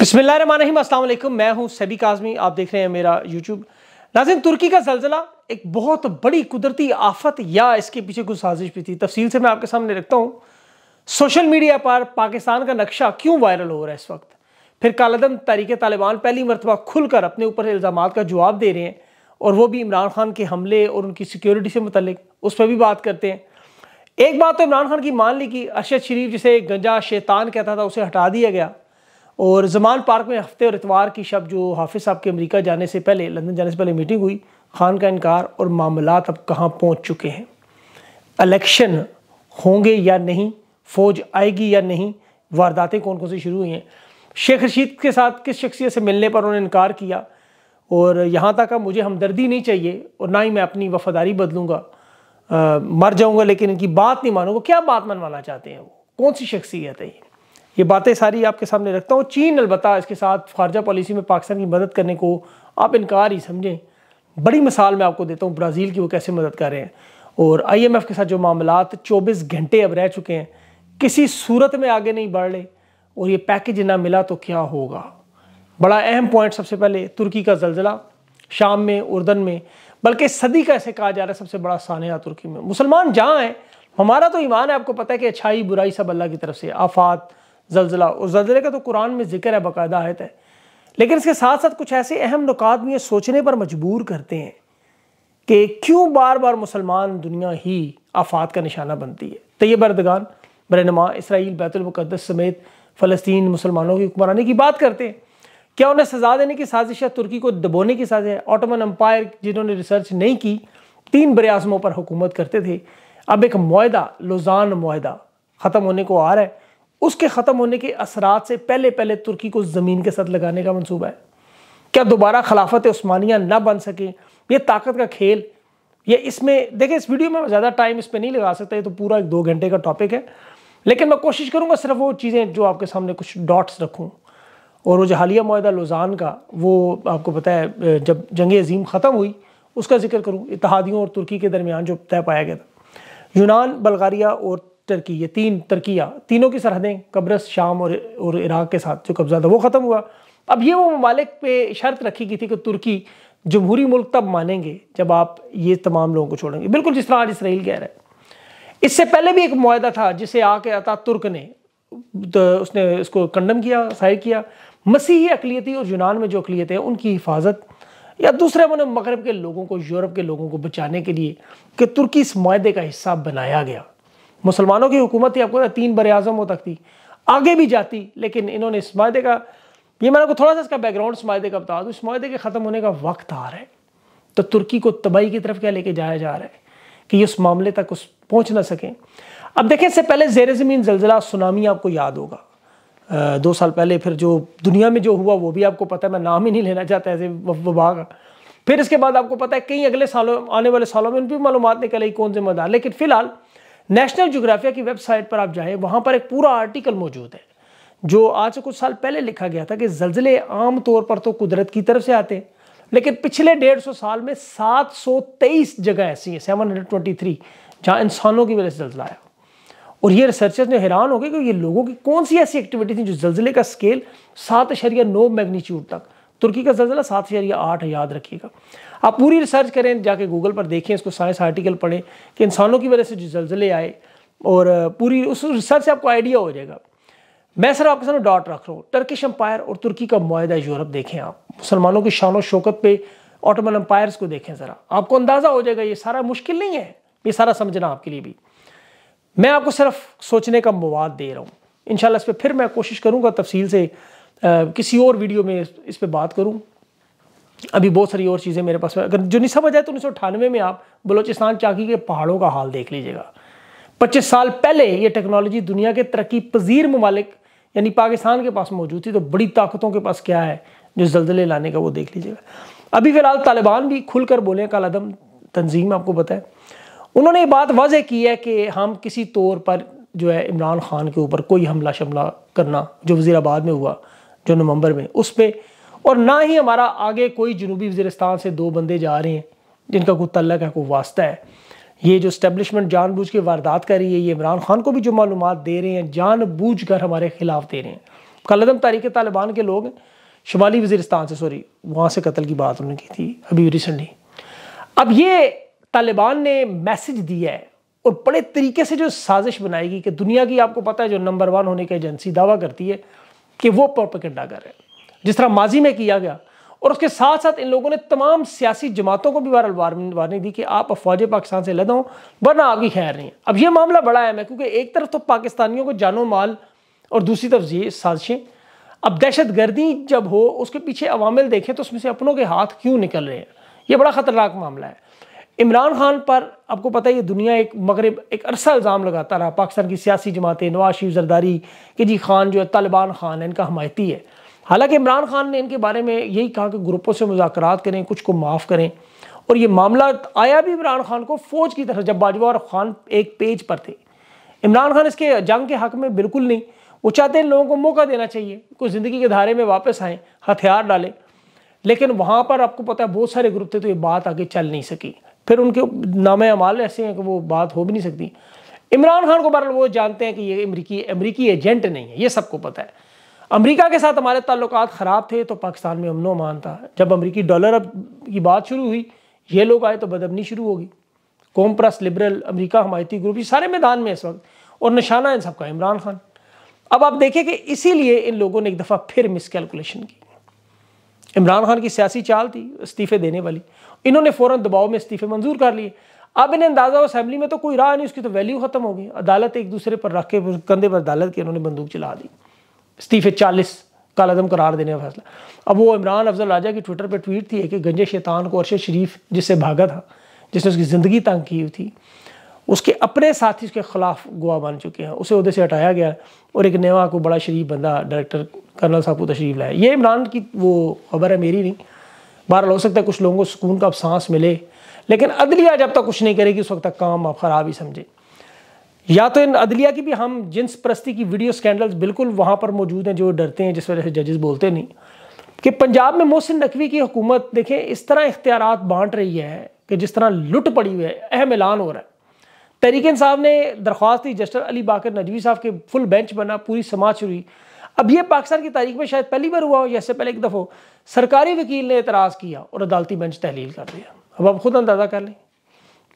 बसमिलीम अल्लाम मैं हूं सभी काजमी आप देख रहे हैं मेरा यूट्यूब नाजिन तुर्की का जलजिला एक बहुत बड़ी कुदरती आफत या इसके पीछे कुछ साजिश भी थी तफसील से मैं आपके सामने रखता हूँ सोशल मीडिया पर पाकिस्तान का नक्शा क्यों वायरल हो रहा है इस वक्त फिर कालदम तारीख तालिबान पहली मरतबा खुलकर अपने ऊपर इल्ज़ाम का जवाब दे रहे हैं और वो भी इमरान खान के हमले और उनकी सिक्योरिटी से मुतल उस पर भी बात करते हैं एक बात तो इमरान खान की मान ली कि अरशद शरीफ जिसे गंजा शैतान कहता था उसे हटा दिया गया और जमान पार्क में हफ्ते और इतवार की शब जो हाफिज़ साहब के अमेरिका जाने से पहले लंदन जाने से पहले मीटिंग हुई खान का इनकार और मामला अब कहाँ पहुँच चुके हैं अलेक्शन होंगे या नहीं फ़ौज आएगी या नहीं वारदातें कौन कौन सी शुरू हुई हैं शेख रशीद के साथ किस शख्सियत से मिलने पर उन्होंने इनकार किया और यहाँ तक अब मुझे हमदर्दी नहीं चाहिए और ना ही मैं अपनी वफादारी बदलूँगा मर जाऊँगा लेकिन इनकी बात नहीं मानूंगा क्या बात मनवाना चाहते हैं वो कौन सी शख्सियत है ये ये बातें सारी आपके सामने रखता हूँ चीन अलबत्ता इसके साथ खारजा पॉलिसी में पाकिस्तान की मदद करने को आप इनकार ही समझें बड़ी मिसाल मैं आपको देता हूँ ब्राज़ील की वो कैसे मदद कर रहे हैं और आईएमएफ के साथ जो मामला चौबीस घंटे अब रह चुके हैं किसी सूरत में आगे नहीं बढ़ रहे और ये पैकेज ना मिला तो क्या होगा बड़ा अहम पॉइंट सबसे पहले तुर्की का जलजिला शाम में उर्दन में बल्कि सदी का ऐसे कहा जा रहा है सबसे बड़ा सानिया तुर्की में मुसलमान जहाँ हैं हमारा तो ईमान है आपको पता है कि अच्छाई बुराई सब अल्लाह की तरफ से आफात जलजिला उस जलजिले का तो कुरान में जिक्र है बाकायदा आयत है लेकिन इसके साथ साथ कुछ ऐसे अहम नुकात भी ये सोचने पर मजबूर करते हैं कि क्यों बार बार मुसलमान दुनिया ही आफात का निशाना बनती है तय तो बरदगान बरनमा इसराइल बैतुलमक़दस समेत फ़लस्तीन मुसलमानों की हुक्मरानी की बात करते हैं क्या उन्हें सजा देने की साजिश है तुर्की को दबोने की साजिश है ऑटोमन अम्पायर जिन्होंने रिसर्च नहीं की तीन बरआज़मों पर हुकूमत करते थे अब एक माहा लोजान माहा ख़त्म होने को आ रहा है उसके ख़त्म होने के असरात से पहले पहले तुर्की को ज़मीन के साथ लगाने का मनसूबा है क्या दोबारा खिलाफत उस्मानिया ना बन सके ये ताकत का खेल ये इसमें देखिए इस वीडियो में ज़्यादा टाइम इस पर नहीं लगा सकता ये तो पूरा एक दो घंटे का टॉपिक है लेकिन मैं कोशिश करूँगा सिर्फ वो चीज़ें जो आपके सामने कुछ डॉट्स रखूँ और वो जो हालिया माहा लोज़ान का वो आपको पता है जब जंग अजीम ख़त्म हुई उसका जिक्र करूँ इतिहादियों और तुर्की के दरमियान जो तय पाया गया था यूनान बल्गारिया और टर्की ये तीन तर्किया तीनों की सरहदें कब्रस शाम और और इराक के साथ जो कब्जा था वो ख़त्म हुआ अब ये वो ममालिक पे शर्त रखी गई थी कि तुर्की जमहूरी मुल्क तब मानेंगे जब आप ये तमाम लोगों को छोड़ेंगे बिल्कुल जिस तरह आज इसराइल कह रहा है इससे पहले भी एक माहा था जिसे आके आता तुर्क ने तो उसने इसको कंडम किया शायर किया मसीही अकलीतें और यूनान में जो अकलीतें हैं उनकी हिफाजत या दूसरे उन्होंने मगरब के लोगों को यूरोप के लोगों को बचाने के लिए कि तुर्की इस माहे का हिस्सा बनाया गया मुसलमानों की हुकूमत ही आपको तीन बर अजम हो तक थी आगे भी जाती लेकिन इन्होंने इस माहे का ये मैंने को थोड़ा सा इसका बैकग्राउंड इस माहे का बता दूँ इस माहे के ख़त्म होने का वक्त आ रहा है तो तुर्की को तबाही की तरफ क्या लेके जाया जा रहा है कि ये उस मामले तक उस पहुँच ना सकें अब देखें इससे पहले जेर ज़मीन जलजिला सुनामी आपको याद होगा दो साल पहले फिर जो दुनिया में जो हुआ वो भी आपको पता है मैं नाम ही नहीं लेना चाहता ऐसे वबा का फिर इसके बाद आपको पता है कई अगले सालों आने वाले सालों में उन भी मालूम निकले कौन जिम्मेदार लेकिन फिलहाल नेशनल जोग्राफिया की वेबसाइट पर आप जाएं वहाँ पर एक पूरा आर्टिकल मौजूद है जो आज से कुछ साल पहले लिखा गया था कि जल्जले आम तौर पर तो कुदरत की तरफ से आते हैं लेकिन पिछले डेढ़ सौ साल में सात सौ तेईस जगह ऐसी ट्वेंटी थ्री जहाँ इंसानों की वजह से जल्जला आया और ये रिसर्चर्स ने हैरान हो गए कि ये लोगों की कौन सी ऐसी एक्टिविटी थी जो जल्जले का स्केल सात शरिया नौ मैग्नीच्यूड तक तुर्की का जलजिला सात हजार या आठ याद रखिएगा आप पूरी रिसर्च करें जाके गूगल पर देखें इसको साइंस आर्टिकल पढ़ें कि इंसानों की वजह से जो जलजिले आए और पूरी उस रिसर्च से आपको आइडिया हो जाएगा मैं सर आपके सामने डॉट रख रहा हूँ टर्किश अम्पायर और तुर्की का मुआदा यूरोप देखें आप मुसलमानों की शान शौकत पे ऑटोमन अम्पायर्स को देखें ज़रा आपको अंदाज़ा हो जाएगा ये सारा मुश्किल नहीं है ये सारा समझना आपके लिए भी मैं आपको सिर्फ सोचने का मवाद दे रहा हूँ इन इस पर फिर मैं कोशिश करूँगा तफसील से किसी और वीडियो में इस पर बात करूँ अभी बहुत सारी और चीज़ें मेरे पास में अगर जो नहीं समझ आए तो उन्नीस सौ में आप बलोचिस्तान चाकी के पहाड़ों का हाल देख लीजिएगा पच्चीस साल पहले ये टेक्नोलॉजी दुनिया के तरक्की पजीर ममालिक यानी पाकिस्तान के पास मौजूद थी तो बड़ी ताकतों के पास क्या है जो जल्जले लाने का वो देख लीजिएगा अभी फ़िलहाल तालिबान भी खुलकर बोले काल अदम तंजीम आपको बताए उन्होंने ये बात वाजह की है कि हम किसी तौर पर जो है इमरान खान के ऊपर कोई हमला शमला करना जो वजीराबाद में हुआ जो नवंबर में उस पर और ना ही हमारा आगे कोई जनूबी वजरस्तान से दो बंदे जा रहे हैं जिनका कोई तलक है कोई वास्ता है ये जो स्टैब्लिशमेंट जानबूझ के वारदात कर रही है ये इमरान खान को भी जो मालूम दे रहे हैं जानबूझ कर हमारे खिलाफ दे रहे हैं कलदम तारीख तालिबान के लोग शुमाली वजरस्तान से सॉरी वहाँ से कत्ल की बात उन्होंने की थी अभी रिसेंटली अब ये तालिबान ने मैसेज दिया है और बड़े तरीके से जो साजिश बनाएगी कि दुनिया की आपको पता है जो नंबर वन होने की एजेंसी दावा करती है कि वो रहे हैं जिस तरह माजी में किया गया और उसके साथ साथ इन लोगों ने तमाम सियासी जमातों को भी वायरल वार्निंग दी कि आप अफवाज पाकिस्तान से लदा वरना आपकी खैर नहीं है अब यह मामला बड़ा अहम है क्योंकि एक तरफ तो पाकिस्तानियों को जानो माल और दूसरी तरफ ये साजिशें अब दहशत गर्दी जब हो उसके पीछे अवामिल देखें तो उसमें से अपनों के हाथ क्यों निकल रहे हैं यह बड़ा ख़तरनाक मामला है इमरान खान पर आपको पता है दुनिया एक मगरब एक अरसा इल्ज़ाम लगाता रहा पाकिस्तान की सियासी जमातें नवाज शरीफ जरदारी के जी खान जो है तालिबान खान है इनका हमायती है हालांकि इमरान खान ने इनके बारे में यही कहा कि ग्रुपों से मुजाकर करें कुछ को माफ़ करें और ये मामला आया भी इमरान खान को फ़ौज की तरफ जब बाजवा और खान एक पेज पर थे इमरान खान इसके जंग के हक में बिल्कुल नहीं वो चाहते हैं लोगों को मौका देना चाहिए कुछ ज़िंदगी के धारे में वापस आए हथियार डालें लेकिन वहाँ पर आपको पता है बहुत सारे ग्रुप थे तो ये बात आगे चल नहीं सकी फिर उनके नाम अमाल ऐसे हैं कि वो बात हो भी नहीं सकती इमरान खान को बहरहाल वो जानते हैं कि ये अमरीकी अमरीकी एजेंट नहीं है ये सबको पता है अमरीका के साथ हमारे ताल्लुक ख़राब थे तो पाकिस्तान में अमनो अमान था जब अमरीकी डॉलर अब की बात शुरू हुई ये लोग आए तो बदबनी शुरू होगी कॉम्प्रस प्रस लिबरल अमरीका हमायती ग्रुप ये सारे मैदान में इस वक्त और निशाना इन सबका इमरान खान अब आप देखें कि इसीलिए इन लोगों ने एक दफ़ा फिर मिसकैलकुलेशन की इमरान खान की सियासी चाल थी इस्तीफ़े देने वाली इन्होंने फ़ौरन दबाव में इस्तीफे मंजूर कर लिए अब इन्हें अंदाज़ा असेंबली असम्बली में तो कोई राह नहीं उसकी तो वैल्यू ख़त्म हो गई अदालत एक दूसरे पर रख के कंधे पर अदालत की इन्होंने बंदूक चला दी इस्तीफे चालीस कालादम करार देने का फैसला अब वो इमरान अफजल राजा की ट्विटर पर ट्वीट थी कि गंजे शैतान को अरशद शरीफ जिससे भागा था जिसने उसकी ज़िंदगी तंग की हुई थी उसके अपने साथी उसके ख़िलाफ़ गोवा बन चुके हैं उसे उदे से हटाया गया और एक नया को बड़ा शरीफ बंदा डायरेक्टर कर्नल साहब को तशरीफ लाया ये इमरान की वो खबर है मेरी नहीं बहरहाल हो सकता है कुछ लोगों को सुकून का अब सांस मिले लेकिन अदलिया जब तक कुछ नहीं करेगी उस वक्त तक काम आप ख़राब ही समझें या तो इन अदलिया की भी हम जिन्स प्रस्ती की वीडियो स्कैंडल्स बिल्कुल वहाँ पर मौजूद हैं जो डरते हैं जिस वजह से जजेस बोलते नहीं कि पंजाब में मोहसिन नकवी की हुकूमत देखें इस तरह इख्तियार बांट रही है कि जिस तरह लुट पड़ी हुई है अहम ऐलान हो रहा है तरीकन साहब ने दरख्वास्त दी अली बाकर नजवी साहब के फुल बेंच बना पूरी समाज शुरू हुई अब यह पाकिस्तान की तारीख में शायद पहली बार हुआ हो या इससे पहले एक दफो सरकारी वकील ने एतराज़ किया और अदालती बेंच तहलील कर दिया अब आप खुद अंदाज़ा कर लें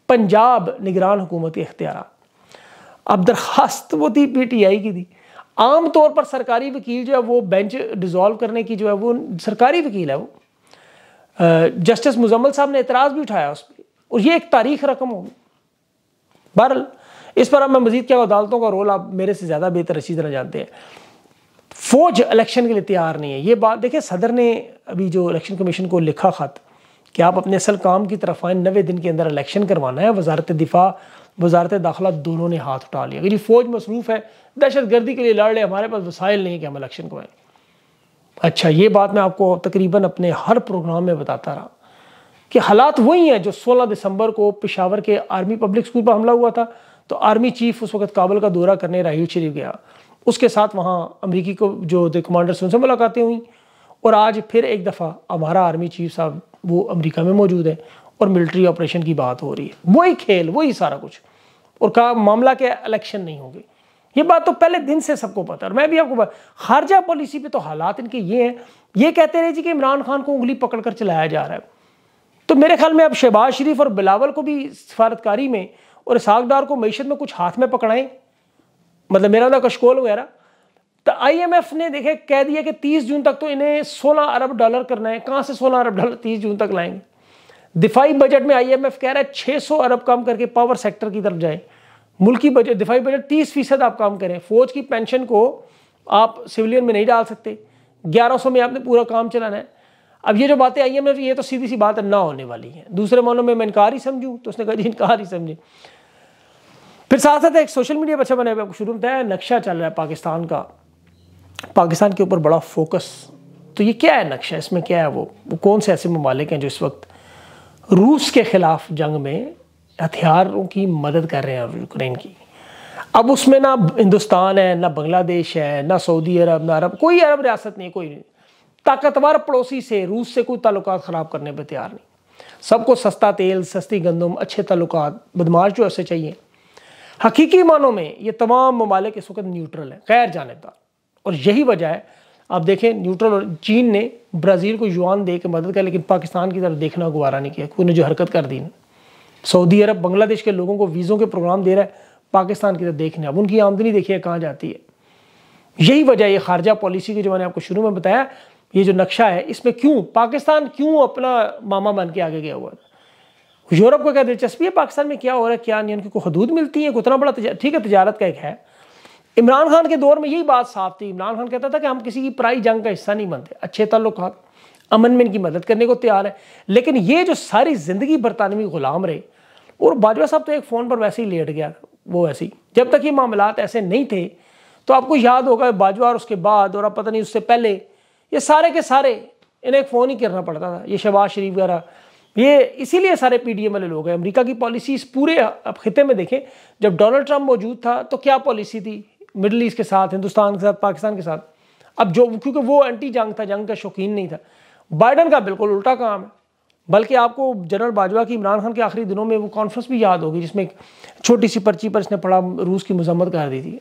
पंजाब निगरान हुकूमती इख्तियार अब दरख्वास्त वो थी पी टी आई की थी आम तौर पर सरकारी वकील जो है वो बेंच डिज़ोल्व करने की जो है वो सरकारी वकील है वो जस्टिस मुजम्मल साहब ने एतराज़ भी उठाया उस पर और ये एक तारीख रकम होगी बहरल इस पर अब मैं मजीद क्या अदालतों का रोल आप मेरे से ज़्यादा बेहतर अच्छी तरह जानते हैं फौज इलेक्शन के लिए तैयार नहीं है ये बात देखिए सदर ने अभी जो इलेक्शन कमीशन को लिखा खत कि आप अपने असल काम की तरफ आए नवे दिन के अंदर इलेक्शन करवाना है वजारत दिफा वजारत दाखिला दोनों ने हाथ उठा लिया ये फौज मसरूफ़ है दहशत गर्दी के लिए लड़ रहे हमारे पास वसाइल नहीं कि हम इलेक्शन को अच्छा ये बात मैं आपको तकरीबन अपने हर प्रोग्राम में बताता रहा कि हालात वही हैं जो 16 दिसंबर को पिशावर के आर्मी पब्लिक स्कूल पर हमला हुआ था तो आर्मी चीफ उस वक्त काबुल का दौरा करने राहुल शरीफ गया उसके साथ वहाँ अमरीकी को जो कमांडर्स उनसे मुलाकातें हुई और आज फिर एक दफ़ा हमारा आर्मी चीफ साहब वो अमरीका में मौजूद है और मिलिट्री ऑपरेशन की बात हो रही है वही खेल वही सारा कुछ और कहा मामला क्या इलेक्शन नहीं होंगे ये बात तो पहले दिन से सबको पता है मैं भी आपको खारजा पॉलिसी पे तो हालात इनके ये हैं ये कहते रहे जी कि इमरान खान को उंगली पकड़कर चलाया जा रहा है तो मेरे ख्याल में अब शहबाज शरीफ और बिलावल को भी सफारतकारी में और सागदार को मीशत में कुछ हाथ में पकड़ाएं मतलब मेरा तो ना कशकोल वगैरह तो आईएमएफ ने देखे कह दिया कि 30 जून तक तो इन्हें 16 अरब डॉलर करना है कहाँ से 16 अरब डॉलर 30 जून तक लाएंगे दिफाई बजट में आईएमएफ कह रहा है 600 अरब काम करके पावर सेक्टर की तरफ जाएं मुल्की बजट दिफाई बजट 30 फीसद आप काम करें फौज की पेंशन को आप सिविलियन में नहीं डाल सकते 1100 में आपने पूरा काम चलाना है अब ये जो बातें आई हैं ये तो सीधी सी बात ना होने वाली है दूसरे मानों में मैं इनकार ही समझूँ तो उसने कहा जी इनकार ही समझें फिर साथ साथ एक सोशल मीडिया पर अच्छा मैंने आपको शुरू में बताया तो नक्शा चल रहा है पाकिस्तान का पाकिस्तान के ऊपर बड़ा फोकस तो ये क्या है नक्शा इसमें क्या है वो वो कौन से ऐसे ममालिक हैं जो इस वक्त रूस के ख़िलाफ़ जंग में हथियारों की मदद कर रहे हैं यूक्रेन की अब उसमें ना हिंदुस्तान है ना बांग्लादेश है ना सऊदी अरब ना अरब कोई अरब रियासत नहीं कोई नहीं ताकतवर पड़ोसी से रूस से कोई ताल्लुक ख़राब करने पर तैयार नहीं सबको सस्ता तेल सस्ती गंदम अच्छे ताल्लुक बदमाश जो ऐसे चाहिए हकीकी मानों में ये तमाम ममालिक इस वक्त न्यूट्रल हैं गैर जानबदार और यही वजह है आप देखें न्यूट्रल और चीन ने ब्राज़ील को युआन दे के मदद कर लेकिन पाकिस्तान की तरफ देखना गुबारा नहीं किया उन्होंने जो हरकत कर दी सऊदी अरब बांग्लादेश के लोगों को वीज़ों के प्रोग्राम दे रहा है पाकिस्तान की तरफ देखने अब उनकी आमदनी देखिए कहाँ जाती है यही वजह ये खारजा पॉलिसी की जो मैंने आपको शुरू में बताया ये जो नक्शा है इसमें क्यों पाकिस्तान क्यों अपना मामा बन के आगे गया हुआ था यूरोप को क्या दिलचस्पी है पाकिस्तान में क्या हो रहा है क्या नहीं को हदूद मिलती है उतना बड़ा ठीक है तजारत का एक है इमरान खान के दौर में यही बात साफ थी इमरान खान कहता था कि हम किसी की पराई जंग का हिस्सा नहीं बनते अच्छे तल्लुक अमन में इनकी मदद करने को तैयार है लेकिन ये जो सारी ज़िंदगी बरतानवी ग़ुलाम रहे और बाजवा साहब तो एक फ़ोन पर वैसे ही लेट गया वो वैसे ही जब तक ये मामला ऐसे नहीं थे तो आपको याद होगा बाजवा और उसके बाद और अब पता नहीं उससे पहले ये सारे के सारे इन्हें एक फ़ोन ही करना पड़ता था ये शहबाज शरीफ वगैरह ये इसीलिए सारे पीडीएम वाले लोग हैं अमेरिका की पॉलिसी इस पूरे ख़िते में देखें जब डोनाल्ड ट्रंप मौजूद था तो क्या पॉलिसी थी मिडल ईस्ट के साथ हिंदुस्तान के साथ पाकिस्तान के साथ अब जो क्योंकि वो एंटी जंग था जंग का शौकीन नहीं था बाइडन का बिल्कुल उल्टा काम है बल्कि आपको जनरल बाजवा की इमरान खान के आखिरी दिनों में वो कॉन्फ्रेंस भी याद होगी जिसमें एक छोटी सी पर्ची पर इसने पढ़ा रूस की मजम्मत कर दी थी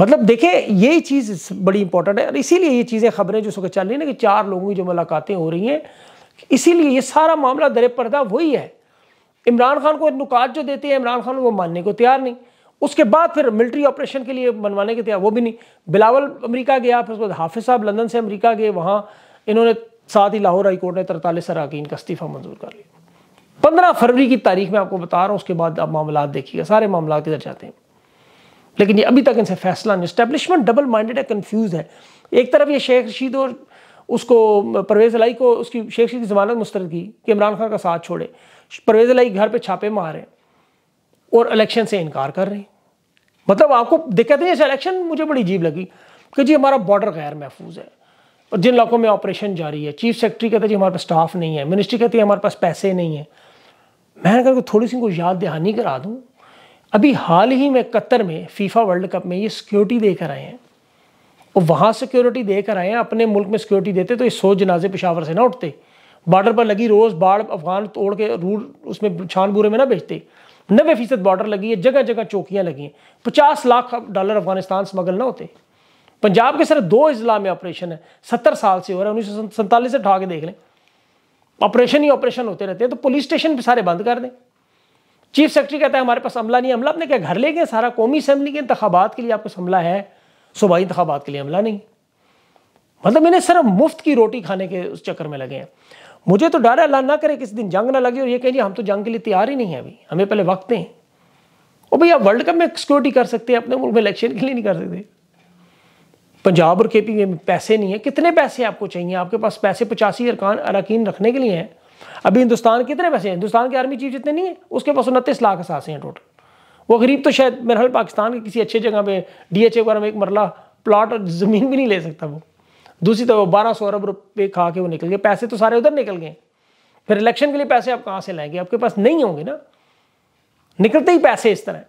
मतलब देखें यही चीज़ बड़ी इंपॉर्टेंट है और इसीलिए ये चीज़ें खबरें जो सो चल रही है ना कि चार लोगों की जो मुलाकातें हो रही हैं इसीलिए ये सारा मामला दर पर्दा वही है इमरान खान को नुकात जो देते हैं इमरान खान वो मानने को तैयार नहीं उसके बाद फिर मिलिट्री ऑपरेशन के लिए बनवाने के तैयार वो भी नहीं बिलावल अमरीका गया फिर उसके बाद हाफिज साहब लंदन से अमरीका गए वहाँ इन्होंने साथ ही लाहौर हाईकोर्ट ने तरतालीस अरकान का इस्तीफ़ा मंजूर कर लिया पंद्रह फरवरी की तारीख में आपको बता रहा हूँ उसके बाद आप मामला देखिएगा सारे मामला किधर जाते हैं लेकिन ये अभी तक इनसे फैसला नहीं स्टैब्लिशमेंट डबल माइंडेड है कन्फ्यूज़ है एक तरफ ये शेख रशीद और उसको परवेज़ लाई को उसकी शेख की जमानत मुस्तरद की कि इमरान खान का साथ छोड़े परवेज़ लाई घर पर छापे मारे और इलेक्शन से इनकार कर रहे हैं मतलब आपको दिक्कत है इस इलेक्शन मुझे बड़ी अजीब लगी कि जी हमारा बॉर्डर गैर महफूज है और जिन इलाकों में ऑपरेशन जारी है चीफ सेक्रेटरी कहते जी हमारे पास स्टाफ नहीं है मिनिस्ट्री कहती है हमारे पास पैसे नहीं है मैंने कहा थोड़ी सी को याद दहानी करा दूँ अभी हाल ही में कतर में फीफा वर्ल्ड कप में ये सिक्योरिटी देकर आए हैं वो वहाँ सिक्योरिटी देकर आए हैं अपने मुल्क में सिक्योरिटी देते तो ये सो जनाजे पेशावर से ना उठते बॉर्डर पर लगी रोज़ बाढ़ अफगान तोड़ के रूल उसमें छान बूरे में ना बेचते नबे फीसद बॉर्डर लगी है जगह जगह चौकियाँ लगी हैं पचास लाख डॉलर अफगानिस्तान स्मगल ना होते पंजाब के सिर्फ दो अजला में ऑपरेशन है सत्तर साल से हो रहा है उन्नीस सौ सैंतालीस से उठा के देख लें ऑपरेशन ही ऑपरेशन होते रहते हैं तो पुलिस स्टेशन भी सारे बंद कर दें चीफ सेक्रेटरी कहता है हमारे पास अमला नहीं अमला अपने क्या घर ले गए सारा कौमी असम्बली के इंतबात के लिए आपको पास अमला है सुबह इंतबात के लिए अमला नहीं मतलब मैंने सिर्फ मुफ्त की रोटी खाने के उस चक्कर में लगे हैं मुझे तो डर अल्लाह ना करे किसी दिन जंग ना लगे और ये कहें हम तो जंग के लिए तैयार ही नहीं है अभी हमें पहले वक्त दें और भैया वर्ल्ड कप में सिक्योरिटी कर सकते हैं अपने मुल्क में इलेक्शन के लिए नहीं कर सकते पंजाब और के पी में पैसे नहीं है कितने पैसे आपको चाहिए आपके पास पैसे पचासी अरकान अरकान रखने के लिए हैं अभी हिंदुस्तान कितने पैसे हैं हिंदुस्तान के आर्मी चीफ जितने नहीं है उसके पास उनतीस लाख असासे हैं टोटल वो गरीब तो शायद मेरा पाकिस्तान के किसी अच्छे जगह पे डी एच ए वगैरह में एक मरला प्लाट और ज़मीन भी नहीं ले सकता वो दूसरी तरफ बारह सौ अरब रुपये खा के वो निकल गए पैसे तो सारे उधर निकल गए फिर इलेक्शन के लिए पैसे आप कहाँ से लाएंगे आपके पास नहीं होंगे ना निकलते ही पैसे इस तरह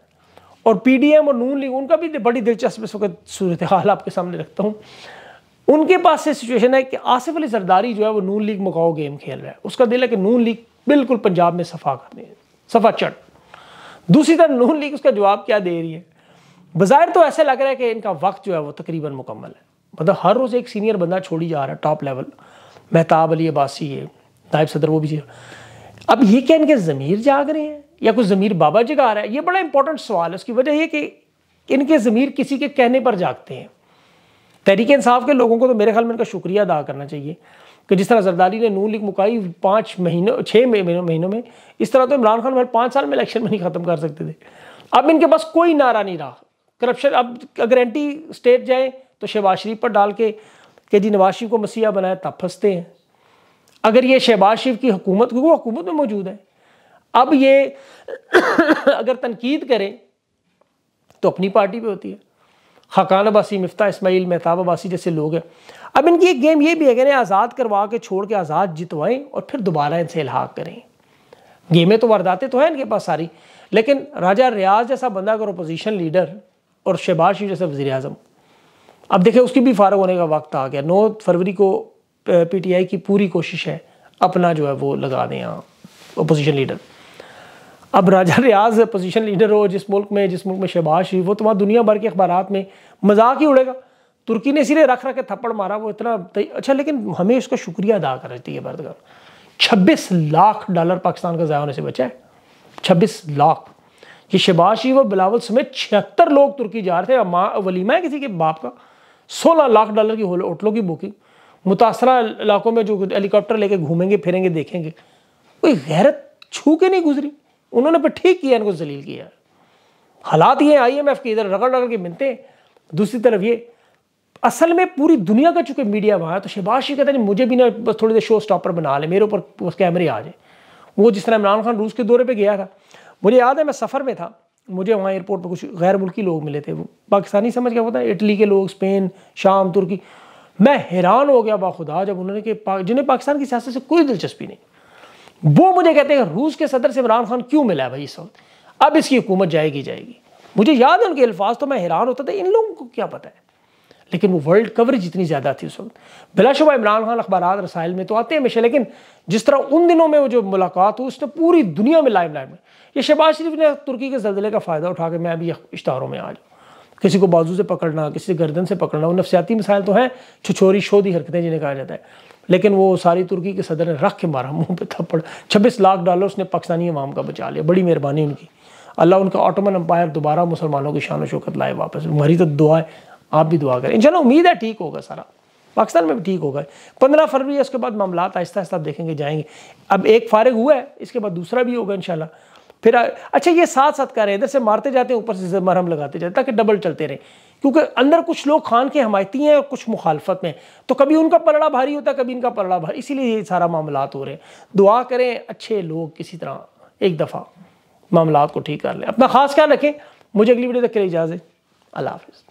और पीडीएम और नून लीग उनका भी बड़ी दिलचस्प इस वक्त सूरत हाल आपके सामने रखता हूँ उनके पास से सिचुएशन है कि आसिफ अली सरदारी जो है वो नून लीग मकाओ गेम खेल रहा है उसका दिल है कि नून लीग बिल्कुल पंजाब में सफा कर दें सफा चढ़ दूसरी तरफ नून लीग उसका जवाब क्या दे रही है बाजार तो ऐसा लग रहा है कि इनका वक्त जो है वो तकरीबन मुकम्मल है मतलब हर रोज़ एक सीनियर बंदा छोड़ी जा रहा है टॉप लेवल मेहताब अली अबासी है नायब सदर वो भी जी अब ये क्या इनके ज़मीर जाग रहे हैं या कुछ ज़मीर बाबा जगा रहा है ये बड़ा इंपॉर्टेंट सवाल है उसकी वजह यह कि इनके ज़मीर किसी के कहने पर जागते हैं तहरीक इंसाफ के लोगों को तो मेरे ख्याल में इनका शुक्रिया अदा करना चाहिए कि जिस तरह जरदारी ने नून लीग मुकाई पाँच महीनों छः महीनों महीनों में इस तरह तो इमरान खान महल पाँच साल में इलेक्शन में नहीं ख़त्म कर सकते थे अब इनके पास कोई नारा नहीं रहा करप्शन अब अगर एंटी स्टेट जाए तो शहबाज शरीफ पर डाल के कि जी नवाज शरीफ को मसीहा बनाए तब फंसते हैं अगर ये शहबाज शरीफ की हुकूमत क्योंकि वो हुकूमत में मौजूद है अब ये अगर तनकीद करें तो अपनी पार्टी पर होती है हकान अबासी मफ्ता इसमाइल महताब अबासी जैसे लोग हैं अब इनकी एक गेम ये भी है कि इन्हें आज़ाद करवा के छोड़ के आज़ाद जितवाएं और फिर दोबारा इनसे इलाहा करें गेमें तो वारदातें तो हैं इनके पास सारी लेकिन राजा रियाज जैसा बंदा अगर अपोजिशन लीडर और शहबाज शरीफ जैसा वजी अजम अब देखें उसकी भी फारग होने का वक्त आ गया नौ फरवरी को पी टी आई की पूरी कोशिश है अपना जो है वो लगा दें अपोजिशन लीडर अब राजा रियाज पोजीशन लीडर हो जिस मुल्क में जिस मुल्क में शहबाज शरीफ वो तो वहाँ दुनिया भर के अखबार में मजाक ही उड़ेगा तुर्की ने इसीलिए रख रख के थप्पड़ मारा वो इतना अच्छा लेकिन हमें उसका शुक्रिया अदा रहती है भारत छब्बीस लाख डॉलर पाकिस्तान का ज़्यादा होने से बचा है छब्बीस लाख ये शहबाज शरीफ और बिलावल समेत छिहत्तर लोग तुर्की जा रहे थे माँ वलीमा है किसी के बाप का सोलह लाख डॉलर की होटलों की बुकिंग मुतासर इलाकों में जो हेलीकॉप्टर लेके घूमेंगे फिरेंगे देखेंगे कोई गैरत छू के नहीं गुजरी उन्होंने फिर ठीक किया इनको जलील किया हालात ये आई एम एफ के इधर रगड़ रगड़ के मिलते दूसरी तरफ ये असल में पूरी दुनिया का चूंकि मीडिया वहाँ है तो शहबाज शरीफ कहते हैं मुझे भी ना बस थोड़ी देर शो स्टॉपर बना ले मेरे ऊपर उस कैमरे आ जाए वो जिस तरह इमरान खान रूस के दौरे पर गया था मुझे याद है मैं सफ़र में था मुझे वहाँ एयरपोर्ट पर कुछ गैर मुल्की लोग मिले थे पाकिस्तानी समझ के होता है इटली के लोग स्पेन शाम तुर्की मैं हैरान हो गया बाखुदा जब उन्होंने कि पा, जिन्हें पाकिस्तान की सियासत से कोई दिलचस्पी नहीं वो मुझे कहते हैं रूस के सदर से इमरान खान क्यों मिला है भाई इस वक्त अब इसकी हुकूमत जाएगी जाएगी मुझे याद है उनके अल्फाज तो मैं हैरान होता था इन लोगों को क्या पता है लेकिन वो वर्ल्ड कवरेज इतनी ज़्यादा थी उस वक्त बिलाशुबा इमरान खान अखबार रसायल में तो आते हैं हमेशा लेकिन जिस तरह उन दिनों में वो जो मुलाकात हुई उसने पूरी दुनिया में लाइम लाइव में ये शहबाज शरीफ ने तुर्की के जल्जले का फ़ायदा उठा के मैं अभी इश्तारों में आ जाऊँ किसी को बाजू से पकड़ना किसी गर्दन से पकड़ना वो नफसियाती मिसाइल तो हैं छुछोरी शोधी हरकतें जिन्हें कहा जाता है लेकिन वो सारी तुर्की के सदर ने रख के मारा मुंह पे थप्पड़ छब्बीस लाख डॉलर उसने पाकिस्तानी अवाम का बचा लिया बड़ी मेहरबानी उनकी अल्लाह उनका ऑटोमन अम्पायर दोबारा मुसलमानों की शान शौकत लाए वापस हमारी तो दुआ है आप भी दुआ करें इंशाल्लाह उम्मीद है ठीक होगा सारा पाकिस्तान में भी ठीक होगा पंद्रह फरवरी है उसके बाद मामला आहिस्ता आहिस्ता देखेंगे जाएंगे अब एक फारग हुआ है इसके बाद दूसरा भी होगा इन फिर अच्छा ये साथ साथ कर रहे हैं इधर से मारते जाते हैं ऊपर से मरहम लगाते जाते ताकि डबल चलते रहें क्योंकि अंदर कुछ लोग खान के हमायती हैं और कुछ मुखालफत में तो कभी उनका पलड़ा भारी होता है कभी इनका पलड़ा भारी इसीलिए ये सारा मामला हो रहे हैं दुआ करें अच्छे लोग किसी तरह एक दफ़ा मामला को ठीक कर लें अपना ख़ास ख्याल रखें मुझे अगली वीडियो तक के लिए इजाज़त अल्लाह हाफिज़